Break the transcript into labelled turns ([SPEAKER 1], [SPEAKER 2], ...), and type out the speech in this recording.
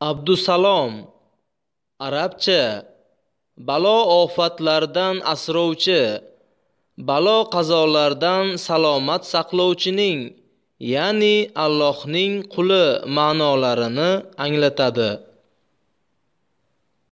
[SPEAKER 1] abdusalom arabcha balo ofatlardan asrovchi balo qazolardan salomat saqlovchining ya'ni allohning quli ma'nolarini anglatadi